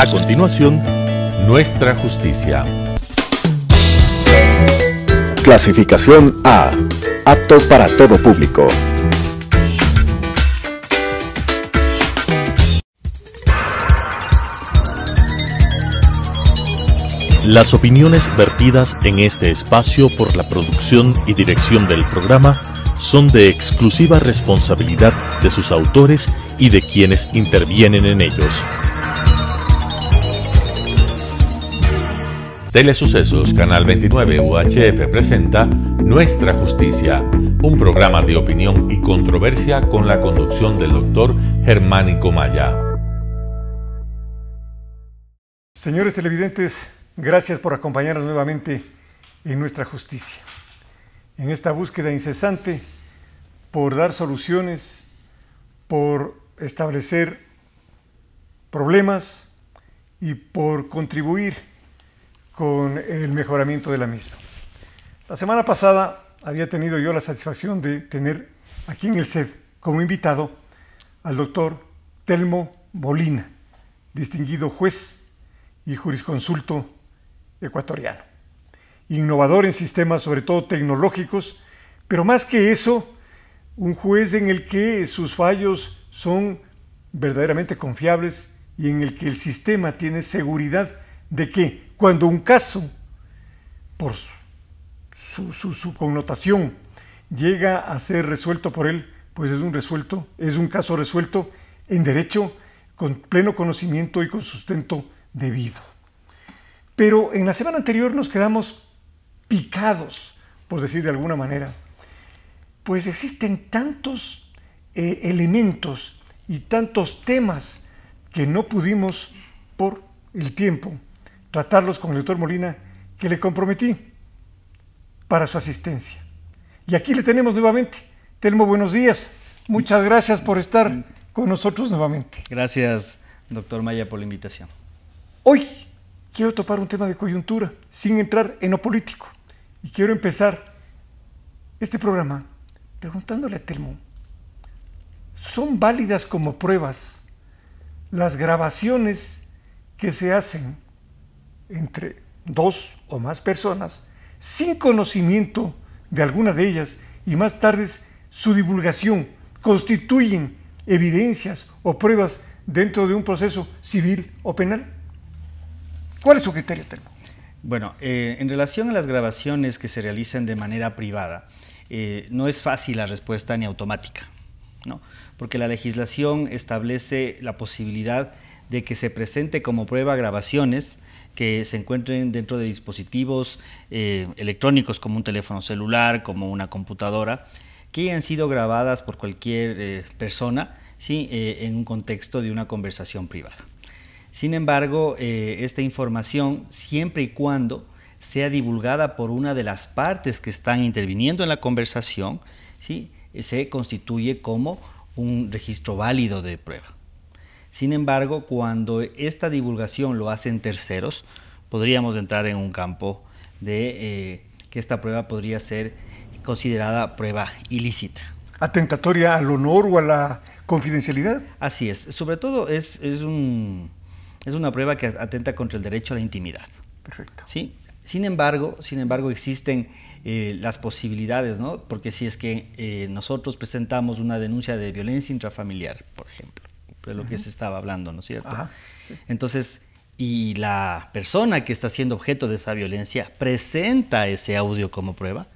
A continuación, Nuestra Justicia. Clasificación A. Apto para todo público. Las opiniones vertidas en este espacio por la producción y dirección del programa son de exclusiva responsabilidad de sus autores y de quienes intervienen en ellos. Sucesos Canal 29 UHF presenta Nuestra Justicia, un programa de opinión y controversia con la conducción del doctor Germánico Maya. Señores televidentes, gracias por acompañarnos nuevamente en Nuestra Justicia, en esta búsqueda incesante por dar soluciones, por establecer problemas y por contribuir con el mejoramiento de la misma. La semana pasada había tenido yo la satisfacción de tener aquí en el SED como invitado al doctor Telmo Molina, distinguido juez y jurisconsulto ecuatoriano, innovador en sistemas sobre todo tecnológicos, pero más que eso, un juez en el que sus fallos son verdaderamente confiables y en el que el sistema tiene seguridad de que cuando un caso, por su, connotación, llega a ser resuelto por él, pues es un resuelto, es un caso resuelto en derecho con pleno conocimiento y con sustento debido. Pero en la semana anterior nos quedamos picados, por decir de alguna manera, pues existen tantos eh, elementos y tantos temas que no pudimos por el tiempo tratarlos con el doctor Molina, que le comprometí para su asistencia. Y aquí le tenemos nuevamente. Telmo, buenos días. Muchas gracias por estar con nosotros nuevamente. Gracias, doctor Maya, por la invitación. Hoy quiero topar un tema de coyuntura, sin entrar en lo político. Y quiero empezar este programa preguntándole a Telmo, ¿son válidas como pruebas las grabaciones que se hacen entre dos o más personas sin conocimiento de alguna de ellas y más tarde su divulgación constituyen evidencias o pruebas dentro de un proceso civil o penal? ¿Cuál es su criterio, Telmo? Bueno, eh, en relación a las grabaciones que se realizan de manera privada, eh, no es fácil la respuesta ni automática, ¿no? porque la legislación establece la posibilidad de que se presente como prueba grabaciones que se encuentren dentro de dispositivos eh, electrónicos como un teléfono celular, como una computadora, que hayan sido grabadas por cualquier eh, persona ¿sí? Eh, en un contexto de una conversación privada. Sin embargo, esta información, siempre y cuando sea divulgada por una de las partes que están interviniendo en la conversación, se constituye como un registro válido de prueba. Sin embargo, cuando esta divulgación lo hacen terceros, podríamos entrar en un campo de eh, que esta prueba podría ser considerada prueba ilícita. Atentatoria al honor o a la confidencialidad. Así es. Sobre todo es, una prueba que atenta contra el derecho a la intimidad. Perfecto. ¿Sí? Sin embargo, sin embargo existen eh, las posibilidades, ¿no? Porque si es que eh, nosotros presentamos una denuncia de violencia intrafamiliar, por ejemplo, de lo que se estaba hablando, ¿no es cierto? Entonces, y la persona que está siendo objeto de esa violencia presenta ese audio como prueba,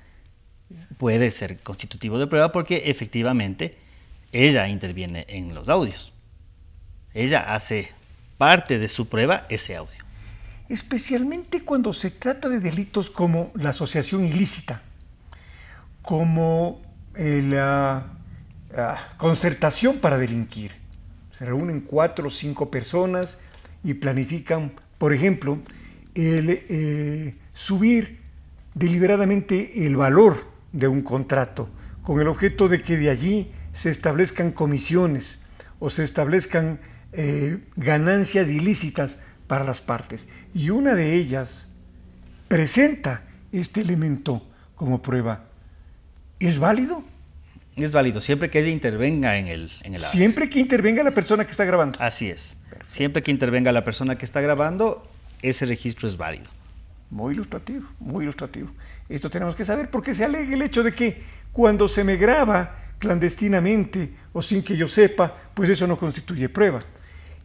puede ser constitutivo de prueba porque efectivamente ella interviene en los audios. Ella hace parte de su prueba ese audio. Especialmente cuando se trata de delitos como la asociación ilícita, como la ah, ah, concertación para delinquir, reúnen cuatro o cinco personas y planifican, por ejemplo, eh, subir deliberadamente el valor de un contrato, con el objeto de que de allí se establezcan comisiones o se establezcan eh, ganancias ilícitas para las partes. Y una de ellas presenta este elemento como prueba. ¿Es válido? Es válido, siempre que ella intervenga en el, en Siempre que intervenga la persona que está grabando. Así es. Siempre que intervenga la persona que está grabando, ese registro es válido. Muy ilustrativo, muy ilustrativo. Esto tenemos que saber porque se alega el hecho de que cuando se me graba clandestinamente o sin que yo sepa, pues eso no constituye prueba.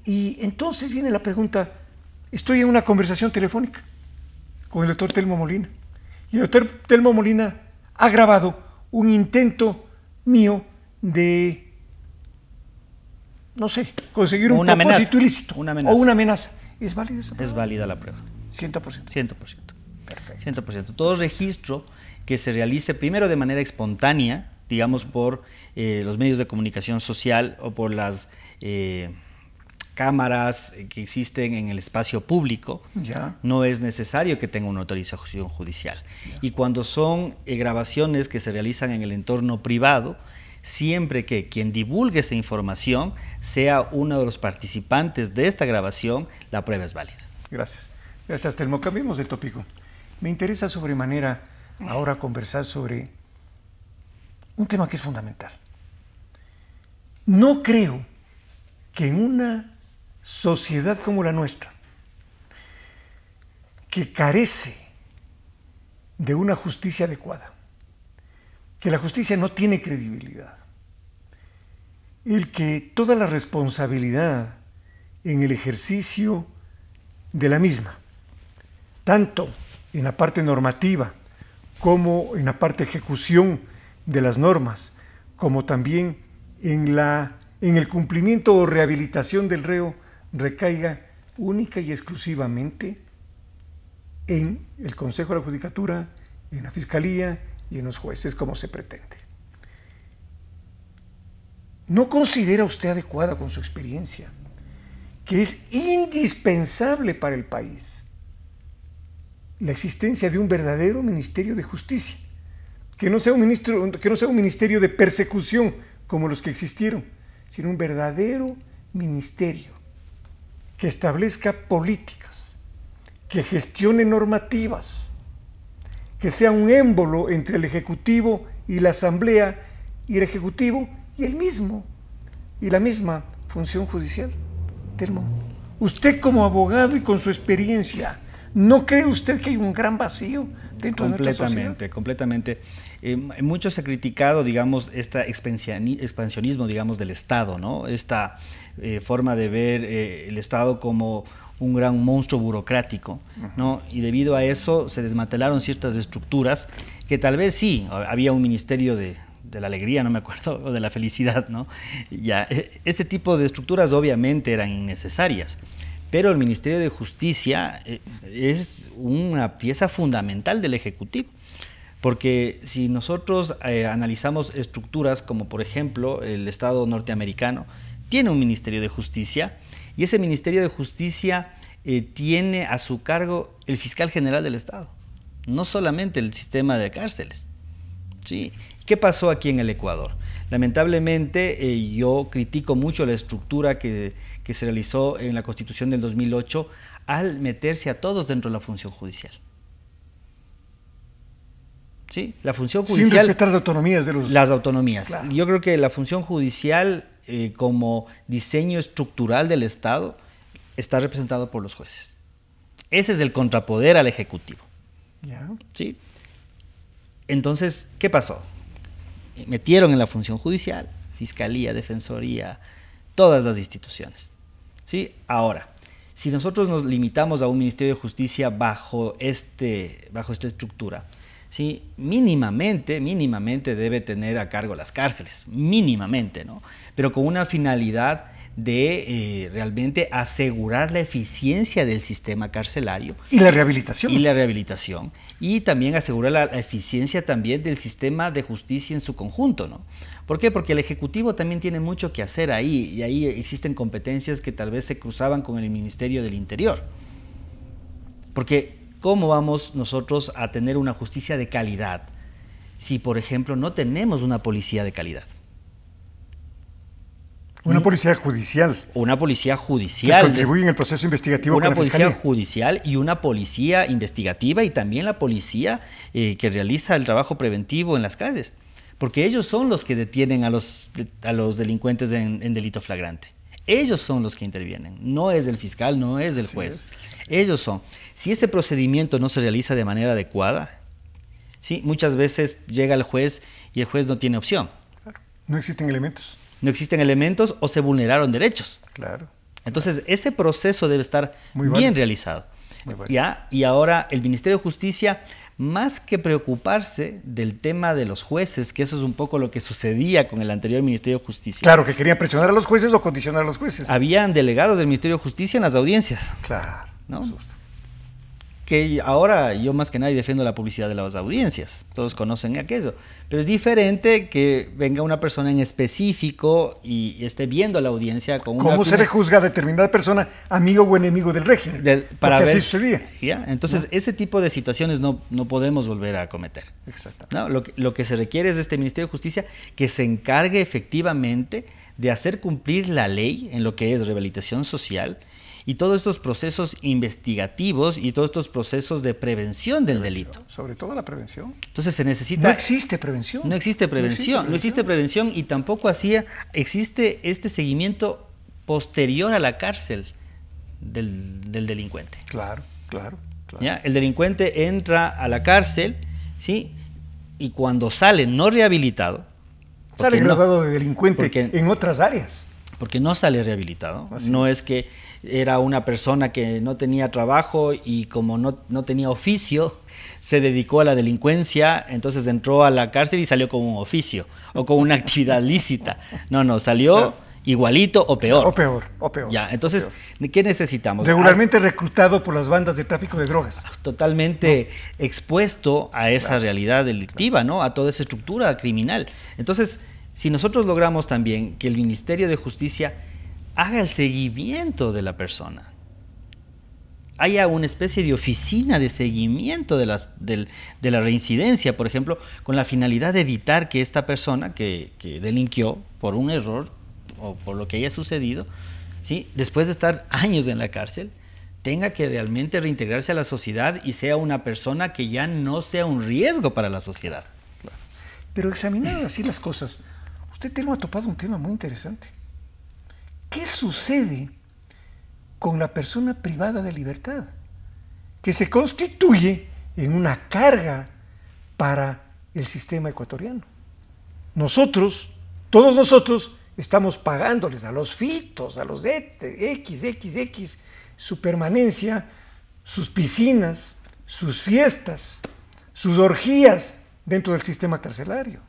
Y entonces viene la pregunta, estoy en una conversación telefónica con el doctor Telmo Molina. Y el doctor Telmo Molina ha grabado un intento mío de, no sé, conseguir un una propósito ilícito. Una amenaza. O una amenaza. ¿Es válida esa prueba? Es válida la prueba. 100%. 100%. Perfecto. 100%. Todo registro que se realice primero de manera espontánea, digamos por eh, los medios de comunicación social o por las... Eh, cámaras que existen en el espacio público, no es necesario que tenga una autorización judicial. Y cuando son eh, grabaciones que se realizan en el entorno privado, siempre que quien divulgue esa información sea uno de los participantes de esta grabación, la prueba es válida. Gracias. Gracias, Telmo. Cambiemos de tópico. Me interesa sobremanera ahora conversar sobre un tema que es fundamental. No creo que en una sociedad como la nuestra, que carece de una justicia adecuada, que la justicia no tiene credibilidad, el que toda la responsabilidad en el ejercicio de la misma, tanto en la parte normativa como en la parte ejecución de las normas, como también en, la, en el cumplimiento o rehabilitación del reo, recaiga única y exclusivamente en el Consejo de la Judicatura, en la Fiscalía y en los jueces como se pretende. ¿No considera usted adecuada con su experiencia que es indispensable para el país la existencia de un verdadero Ministerio de Justicia? Que no sea un, que no sea un ministerio de persecución como los que existieron, sino un verdadero ministerio que establezca políticas, que gestione normativas, que sea un émbolo entre el Ejecutivo y la Asamblea y el Ejecutivo y el mismo y la misma función judicial. Termo, usted como abogado y con su experiencia, ¿No cree usted que hay un gran vacío dentro de nuestra sociedad? Completamente, completamente. Em, Muchos se ha criticado, digamos, este expansionismo, digamos, del Estado, ¿no? Esta eh, forma de ver eh, el Estado como un gran monstruo burocrático, ¿no? Y debido a eso se desmantelaron ciertas estructuras que tal vez sí, había un ministerio de, de la alegría, no me acuerdo, o de la felicidad, ¿no? Ya, e, ese tipo de estructuras obviamente eran innecesarias, pero el Ministerio de Justicia eh, es una pieza fundamental del Ejecutivo. Porque si nosotros eh, analizamos estructuras como por ejemplo el Estado norteamericano, tiene un Ministerio de Justicia y ese Ministerio de Justicia eh, tiene a su cargo el fiscal general del Estado, no solamente el sistema de cárceles. ¿sí? ¿Qué pasó aquí en el Ecuador? Lamentablemente eh, yo critico mucho la estructura que, se realizó en la Constitución del 2008 al meterse a todos dentro de la función judicial. ¿Sí? La función judicial. Sin respetar las autonomías de los. Las autonomías. Yo creo que la función judicial, eh, como diseño estructural del Estado, está representado por los jueces. Ese es el contrapoder al Ejecutivo. Ya. ¿Sí? Entonces, ¿qué pasó? Eh, metieron en la función judicial, fiscalía, defensoría, todas las instituciones. ¿Sí? Ahora, si nosotros nos limitamos a un Ministerio de Justicia bajo, este, bajo esta estructura, ¿sí? mínimamente, mínimamente debe tener a cargo las cárceles, mínimamente, ¿no? Pero con una finalidad de eh, realmente asegurar la eficiencia del sistema carcelario. Y la rehabilitación. Y la rehabilitación. Y también asegurar la, la eficiencia también del sistema de justicia en su conjunto, ¿no? ¿Por qué? Porque el Ejecutivo también tiene mucho que hacer ahí y ahí existen competencias que tal vez se cruzaban con el Ministerio del Interior. Porque ¿cómo vamos nosotros a tener una justicia de calidad si, por ejemplo, no tenemos una policía de calidad? Una mm. policía judicial. Una policía judicial. Que contribuye en el proceso investigativo. Una policía judicial y una policía investigativa y también la policía eh, que realiza el trabajo preventivo en las calles. Porque ellos son los que detienen a los, a los delincuentes en, delito flagrante. Ellos son los que intervienen, no es el fiscal, no es el juez. Ellos son. Si ese procedimiento no se realiza de manera adecuada, ¿sí? muchas veces llega el juez y el juez no tiene opción. No existen elementos no existen elementos o se vulneraron derechos. Claro. Entonces, ese proceso debe estar Muy bien realizado. ¿Ya? Y ahora el Ministerio de Justicia, más que preocuparse del tema de los jueces, que eso es un poco lo que sucedía con el anterior Ministerio de Justicia. Claro, que querían presionar a los jueces o condicionar a los jueces. Habían delegados del Ministerio de Justicia en las audiencias. Claro. ¿no? que ahora yo más que nadie defiendo la publicidad de las audiencias, todos conocen aquello, pero es diferente que venga una persona en específico y, esté viendo la audiencia con una... ¿Cómo se le juzga a determinada persona, amigo o enemigo del régimen? para ver, Entonces, ese tipo de situaciones no, no podemos volver a cometer. exacto Lo, lo que se requiere es de este Ministerio de Justicia que se encargue efectivamente de hacer cumplir la ley en lo que es rehabilitación social y todos estos procesos investigativos y todos estos procesos de prevención del delito. Sobre todo la prevención. Entonces se necesita... No existe prevención. No existe prevención, no existe prevención, y tampoco hacía, existe este seguimiento posterior a la cárcel del, delincuente. Claro, claro. claro. ¿Ya? El delincuente entra a la cárcel, ¿sí? Y cuando sale no rehabilitado... Sale de delincuente en otras áreas porque no sale rehabilitado. no es. que era una persona que no tenía trabajo y como no, no, tenía oficio, se dedicó a la delincuencia, entonces entró a la cárcel y salió con un oficio o con una actividad lícita. No, no, salió... Igualito o peor. O peor, o peor. Ya, entonces, ¿qué necesitamos? Regularmente reclutado por las bandas de tráfico de drogas. Ah, totalmente expuesto a esa realidad delictiva, ¿no? A toda esa estructura criminal. Entonces, si nosotros logramos también que el Ministerio de Justicia haga el seguimiento de la persona, haya una especie de oficina de seguimiento de, la reincidencia, por ejemplo, con la finalidad de evitar que esta persona que, delinquió por un error o por lo que haya sucedido, después de estar años en la cárcel, tenga que realmente reintegrarse a la sociedad y sea una persona que ya no sea un riesgo para la sociedad. Pero examinar así las cosas, usted tiene ha un tema muy interesante. ¿Qué sucede con la persona privada de libertad? Que se constituye en una carga para el sistema ecuatoriano. Nosotros, todos nosotros, estamos pagándoles a los fitos, a los XXX, su permanencia, sus piscinas, sus fiestas, sus orgías dentro del sistema carcelario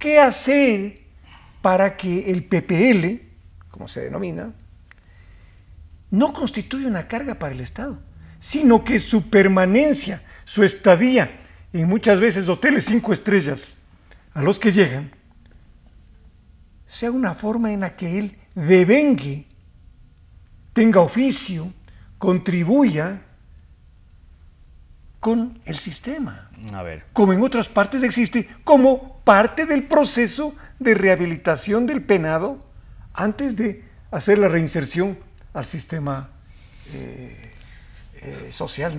qué hacer para que el PPL, como se denomina, no constituya una carga para el Estado, sino que su permanencia, su estadía en muchas veces hoteles cinco estrellas a los que llegan, sea una forma en la que él devengue, tenga oficio, contribuya con el sistema. ver. Como en otras partes existe, como parte del proceso de rehabilitación del penado antes de hacer la reinserción al sistema eh, eh, social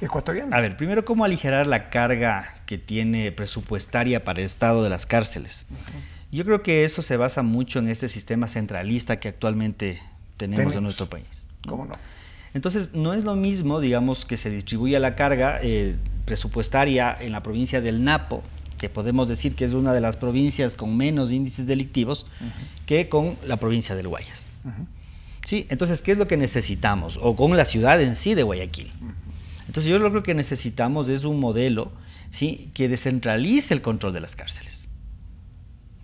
ecuatoriano. A ver, primero, ¿cómo aligerar la carga que tiene presupuestaria para el Estado de las cárceles? Yo creo que eso se basa mucho en este sistema centralista que actualmente tenemos, en nuestro país. ¿Cómo no? Entonces, no es lo mismo, digamos, que se distribuya la carga eh, presupuestaria en la provincia del Napo, que podemos decir que es una de las provincias con menos índices delictivos que con la provincia del Guayas. Sí, entonces, ¿qué es lo que necesitamos? O con la ciudad en sí de Guayaquil. Entonces, yo lo que necesitamos es un modelo ¿sí? que descentralice el control de las cárceles.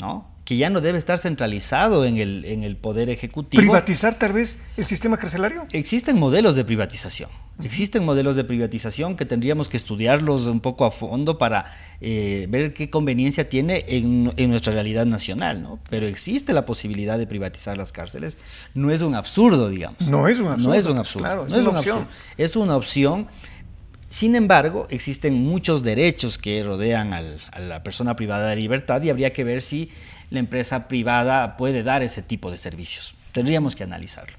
¿No? que ya no debe estar centralizado en el, en el poder ejecutivo. ¿Privatizar tal vez el sistema carcelario? Existen modelos de privatización. Existen modelos de privatización que tendríamos que estudiarlos un poco a fondo para eh, ver qué conveniencia tiene en, nuestra realidad nacional, ¿no? Pero existe la posibilidad de privatizar las cárceles. No es un absurdo, digamos. No es un absurdo. No es un absurdo. es, una opción. Es una opción. Sin embargo, existen muchos derechos que rodean a la persona privada de libertad y habría que ver si la empresa privada puede dar ese tipo de servicios. Tendríamos que analizarlo.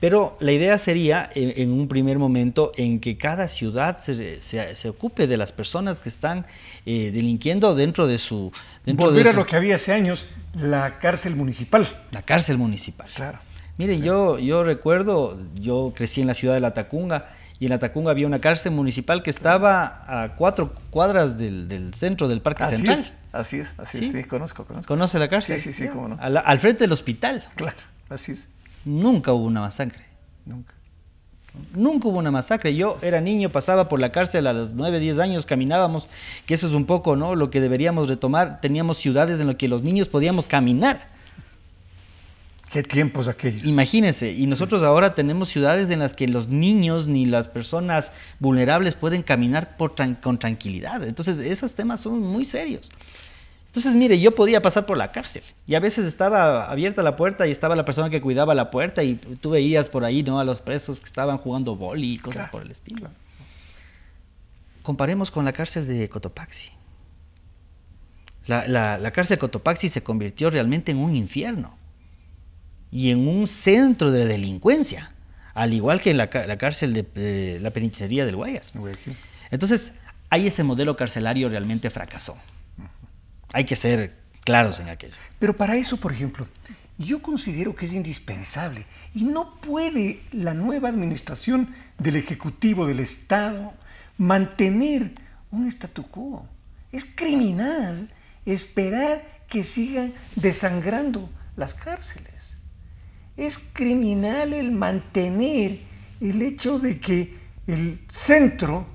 Pero la idea sería, en, un primer momento, en que cada ciudad se, ocupe de las personas que están eh, delinquiendo dentro de su... Dentro Volver a lo que había hace años, la cárcel municipal. La cárcel municipal. Claro. Miren, yo, yo recuerdo, yo crecí en la ciudad de La Tacunga, y en la Tacunga había una cárcel municipal que estaba a cuatro cuadras del, centro del Parque Central. Así es, así es. Sí, conozco, conozco. ¿Conoce la cárcel? Sí, sí, sí, cómo no. Al, frente del hospital. Claro, así es. Nunca hubo una masacre. Nunca. Nunca hubo una masacre. Yo era niño, pasaba por la cárcel a los 9, 10 años, caminábamos, que eso es un poco ¿no? lo que deberíamos retomar. Teníamos ciudades en las que los niños podíamos caminar. Qué tiempos aquellos. Imagínense, y nosotros ahora tenemos ciudades en las que los niños ni las personas vulnerables pueden caminar con tranquilidad. Entonces, esos temas son muy serios. Entonces, mire, yo podía pasar por la cárcel y a veces estaba abierta la puerta y estaba la persona que cuidaba la puerta y tú veías por ahí, ¿no? A los presos que estaban jugando boli y cosas por el estilo. Comparemos con la cárcel de Cotopaxi. la cárcel de Cotopaxi se convirtió realmente en un infierno y en un centro de delincuencia, al igual que en la, cárcel de, de, eh, la penitenciaría del Guayas. Entonces, ahí ese modelo carcelario realmente fracasó. Hay que ser claros en aquello. Pero para eso, por ejemplo, yo considero que es indispensable y no puede la nueva administración del Ejecutivo del Estado mantener un statu quo. Es criminal esperar que sigan desangrando las cárceles es criminal el mantener el hecho de que el centro,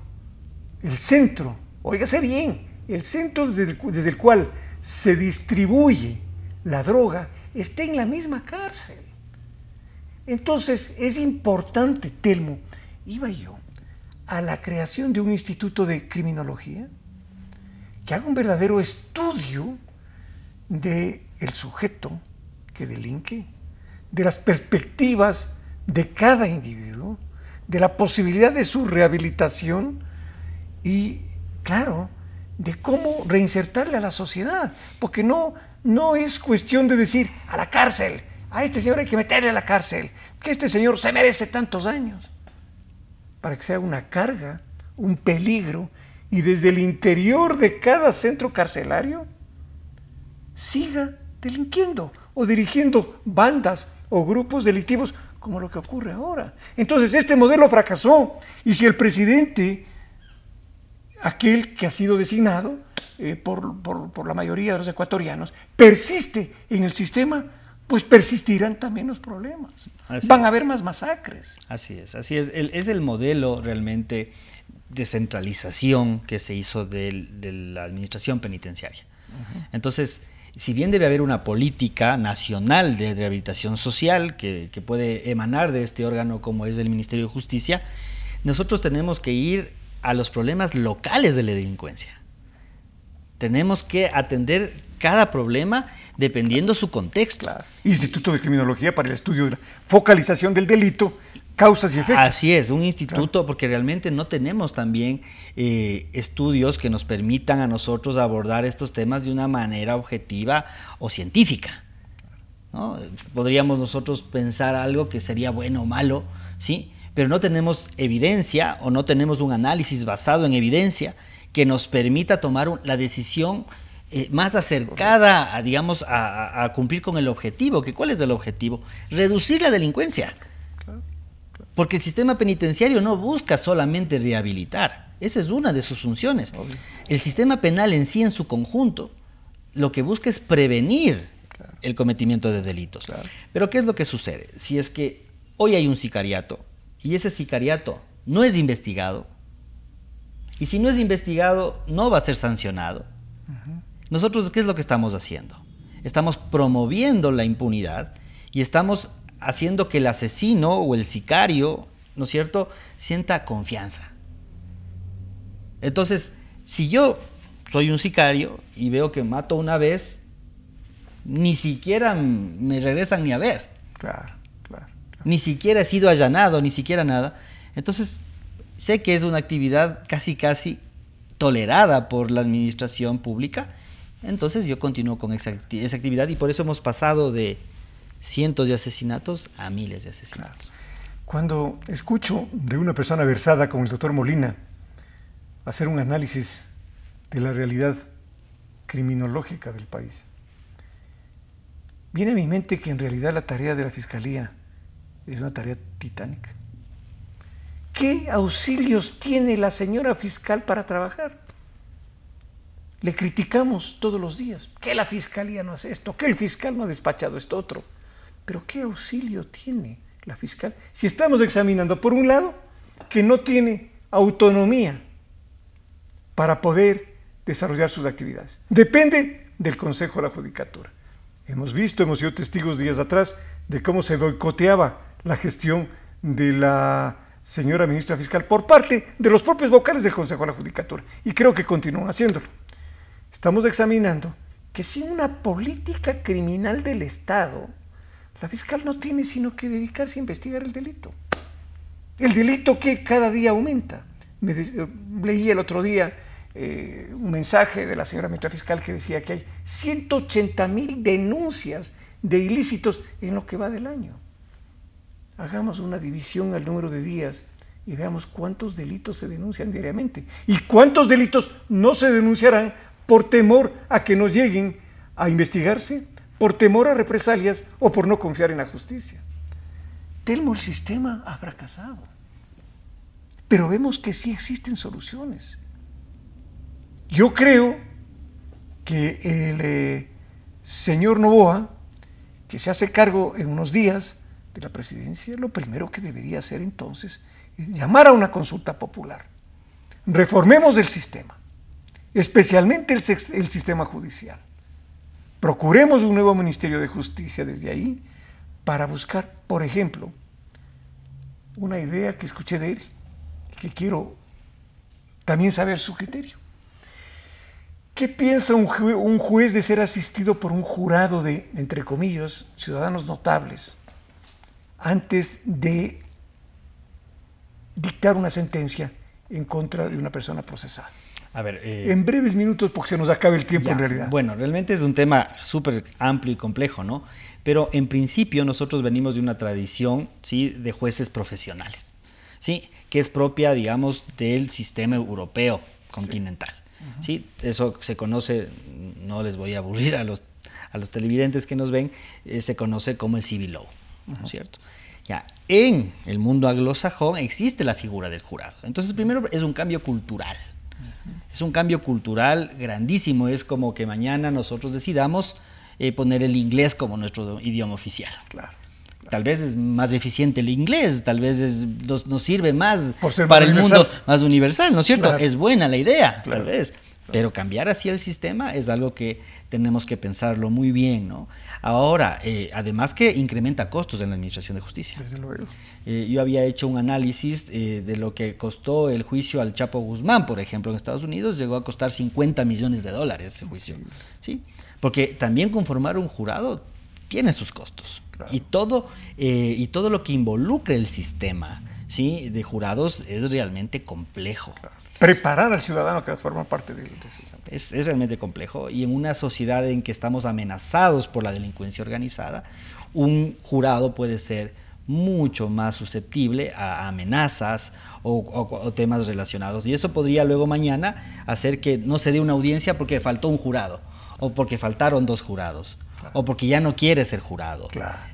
el centro, óigase bien, el centro desde el, cual se distribuye la droga esté en la misma cárcel. Entonces es importante, Telmo, iba yo a la creación de un instituto de criminología que haga un verdadero estudio del sujeto que delinque, de las perspectivas de cada individuo, de la posibilidad de su rehabilitación y, claro, de cómo reinsertarle a la sociedad, porque no, no es cuestión de decir a la cárcel, a este señor hay que meterle a la cárcel, que este señor se merece tantos años, para que sea una carga, un peligro, y desde el interior de cada centro carcelario siga delinquiendo o dirigiendo bandas o grupos delictivos como lo que ocurre ahora. Entonces, este modelo fracasó y si el presidente, aquel que ha sido designado eh, por, la mayoría de los ecuatorianos, persiste en el sistema, pues persistirán también los problemas. Van a haber más masacres. Así es, así es. El, es el modelo realmente de centralización que se hizo de, la administración penitenciaria. Entonces, si bien debe haber una política nacional de rehabilitación social que, puede emanar de este órgano como es el Ministerio de Justicia, nosotros tenemos que ir a los problemas locales de la delincuencia. Tenemos que atender cada problema dependiendo su contexto. Instituto de Criminología para el estudio de la focalización del delito causas y Así es, un instituto, porque realmente no tenemos también eh, estudios que nos permitan a nosotros abordar estos temas de una manera objetiva o científica. Podríamos nosotros pensar algo que sería bueno o malo, ¿sí? pero no tenemos evidencia o no tenemos un análisis basado en evidencia que nos permita tomar la decisión eh, más acercada, a, digamos, a, a cumplir con el objetivo. Que, ¿Cuál es el objetivo? Reducir la delincuencia. Porque el sistema penitenciario no busca solamente rehabilitar, esa es una de sus funciones. El sistema penal en sí, en su conjunto, lo que busca es prevenir el cometimiento de delitos. Pero ¿qué es lo que sucede? Si es que hoy hay un sicariato y ese sicariato no es investigado, y si no es investigado, no va a ser sancionado. Nosotros, ¿qué es lo que estamos haciendo? Estamos promoviendo la impunidad y estamos haciendo que el asesino o el sicario, ¿no es cierto?, sienta confianza. Entonces, si yo soy un sicario y veo que mato una vez, ni siquiera me regresan ni a ver. Claro, claro. Ni siquiera he sido allanado, ni siquiera nada. Entonces, sé que es una actividad casi, casi tolerada por la administración pública. Entonces, yo continúo con esa actividad y por eso hemos pasado de, cientos de asesinatos a miles de asesinatos. Cuando escucho de una persona versada como el doctor Molina hacer un análisis de la realidad criminológica del país, viene a mi mente que en realidad la tarea de la Fiscalía es una tarea titánica. ¿Qué auxilios tiene la señora fiscal para trabajar? Le criticamos todos los días ¿Qué la fiscalía no hace esto, ¿Qué el fiscal no ha despachado esto otro. Pero ¿qué auxilio tiene la fiscal? Si estamos examinando, por un lado, que no tiene autonomía para poder desarrollar sus actividades. Depende del Consejo de la Judicatura. Hemos visto, hemos sido testigos días atrás de cómo se boicoteaba la gestión de la señora ministra fiscal por parte de los propios vocales del Consejo de la Judicatura. Y creo que continúan haciéndolo. Estamos examinando que si una política criminal del Estado la fiscal no tiene sino que dedicarse a investigar el delito. El delito que cada día aumenta. leí el otro día eh, un mensaje de la señora ministra fiscal que decía que hay 180 mil denuncias de ilícitos en lo que va del año. Hagamos una división al número de días y veamos cuántos delitos se denuncian diariamente y cuántos delitos no se denunciarán por temor a que no lleguen a investigarse por temor a represalias o por no confiar en la justicia. Telmo, el sistema ha fracasado. Pero vemos que sí existen soluciones. Yo creo que el eh, señor Novoa, que se hace cargo en unos días de la presidencia, lo primero que debería hacer entonces es llamar a una consulta popular. Reformemos el sistema, especialmente el sistema judicial. Procuremos un nuevo Ministerio de Justicia desde ahí para buscar, por ejemplo, una idea que escuché de él y que quiero también saber su criterio. ¿Qué piensa un, un juez de ser asistido por un jurado de, entre comillas, ciudadanos notables antes de dictar una sentencia en contra de una persona procesada? A ver, eh, en breves minutos porque se nos acaba el tiempo en realidad. Bueno, realmente es un tema súper amplio y complejo, ¿no? Pero en principio nosotros venimos de una tradición, ¿sí? De jueces profesionales, ¿sí? Que es propia, digamos, del sistema europeo continental, ¿sí? Eso se conoce, no les voy a aburrir a los, a los televidentes que nos ven, eh, se conoce como el civil law, ¿no es cierto? Ya, en el mundo anglosajón existe la figura del jurado. Entonces, primero es un cambio cultural, es un cambio cultural grandísimo, es como que mañana nosotros decidamos eh, poner el inglés como nuestro idioma oficial. Claro, Tal vez es más eficiente el inglés, tal vez nos, sirve más para el mundo más universal, ¿no es cierto? Es buena la idea, tal vez. Pero cambiar así el sistema es algo que tenemos que pensarlo muy bien, ¿no? Ahora, eh, además que incrementa costos en la Administración de Justicia. Eh, yo había hecho un análisis eh, de lo que costó el juicio al Chapo Guzmán, por ejemplo, en Estados Unidos, llegó a costar 50 millones de dólares ese juicio, ¿sí? Porque también conformar un jurado tiene sus costos. Y, todo, y todo lo que involucre el sistema ¿sí? de jurados es realmente complejo preparar al ciudadano que forma parte del Es, es realmente complejo y en una sociedad en que estamos amenazados por la delincuencia organizada, un jurado puede ser mucho más susceptible a amenazas o, temas relacionados. Y eso podría luego mañana hacer que no se dé una audiencia porque faltó un jurado o porque faltaron dos jurados o porque ya no quiere ser jurado.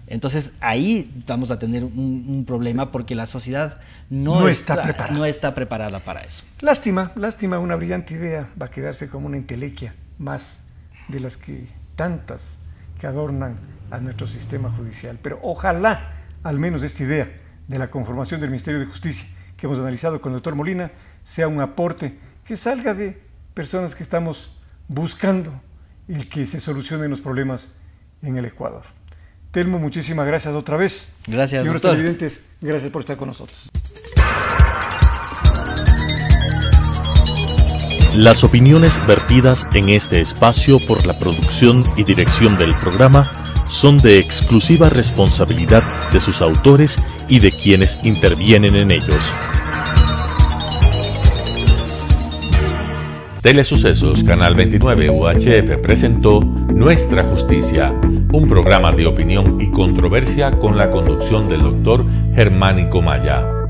Entonces ahí vamos a tener un, problema porque la sociedad no, está, preparada. no está preparada para eso. Lástima, lástima, una brillante idea va a quedarse como una intelequia más de las que tantas que adornan a nuestro sistema judicial. Pero ojalá al menos esta idea de la conformación del Ministerio de Justicia que hemos analizado con el doctor Molina sea un aporte que salga de personas que estamos buscando y que se solucionen los problemas en el Ecuador. Telmo, muchísimas gracias otra vez. Gracias, Señores televidentes, gracias por estar con nosotros. Las opiniones vertidas en este espacio por la producción y dirección del programa son de exclusiva responsabilidad de sus autores y de quienes intervienen en ellos. Telesucesos, Canal 29 UHF presentó Nuestra Justicia, un programa de opinión y controversia con la conducción del doctor Germánico Maya.